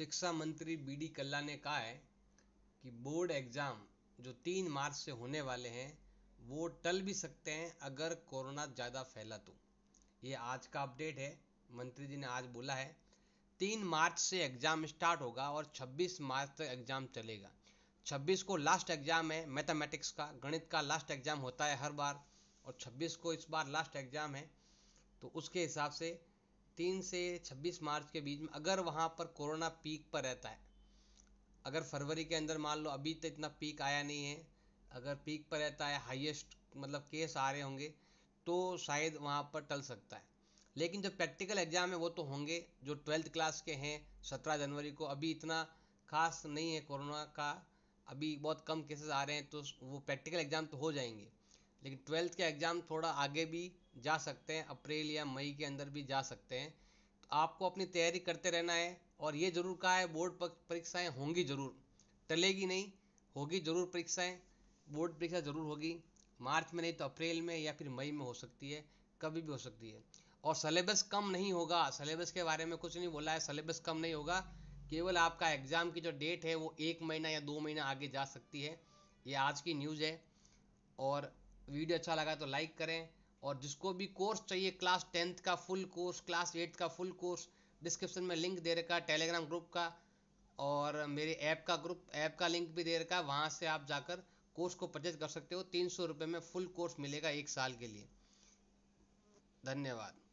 शिक्षा मंत्री B D कल्ला ने कहा है कि बोर्ड एग्जाम जो तीन मार्च से होने वाले हैं वो टल भी सकते हैं अगर कोरोना ज़्यादा फैला तो ये आज का अपडेट है मंत्री जी ने आज बोला है तीन मार्च से एग्ज़ाम स्टार्ट होगा और 26 मार्च तक एग्ज़ाम चलेगा 26 को लास्ट एग्ज़ाम है मैथमेटिक्स का गणित का लास्ट एग्ज़ाम होता है हर बार और 26 को इस बार लास्ट एग्ज़ाम है तो उसके हिसाब से तीन से छब्बीस मार्च के बीच में अगर वहाँ पर कोरोना पीक पर रहता है अगर फरवरी के अंदर मान लो अभी तो इतना पीक आया नहीं है अगर पीक पर रहता है हाईएस्ट मतलब केस आ रहे होंगे तो शायद वहाँ पर टल सकता है लेकिन जो प्रैक्टिकल एग्जाम है वो तो होंगे जो ट्वेल्थ क्लास के हैं सत्रह जनवरी को अभी इतना खास नहीं है कोरोना का अभी बहुत कम केसेस आ रहे हैं तो वो प्रैक्टिकल एग्जाम तो हो जाएंगे लेकिन ट्वेल्थ के एग्ज़ाम थोड़ा आगे भी जा सकते हैं अप्रैल या मई के अंदर भी जा सकते हैं तो आपको अपनी तैयारी करते रहना है और ये ज़रूर कहा है बोर्ड परीक्षाएं होंगी ज़रूर टलेगी नहीं होगी ज़रूर परीक्षाएं बोर्ड परीक्षा ज़रूर होगी मार्च में नहीं तो अप्रैल में या फिर मई में हो सकती है कभी भी हो सकती है और सलेबस कम नहीं होगा सिलेबस के बारे में कुछ नहीं बोला है सिलेबस कम नहीं होगा केवल आपका एग्ज़ाम की जो डेट है वो एक महीना या दो महीना आगे जा सकती है ये आज की न्यूज़ है और वीडियो अच्छा लगा तो लाइक करें और जिसको भी कोर्स चाहिए क्लास टेंथ का फुल कोर्स क्लास एट का फुल कोर्स डिस्क्रिप्शन में लिंक दे रखा टेलीग्राम ग्रुप का और मेरे ऐप का ग्रुप ऐप का लिंक भी दे रखा वहाँ से आप जाकर कोर्स को परचेज कर सकते हो तीन सौ रुपये में फुल कोर्स मिलेगा एक साल के लिए धन्यवाद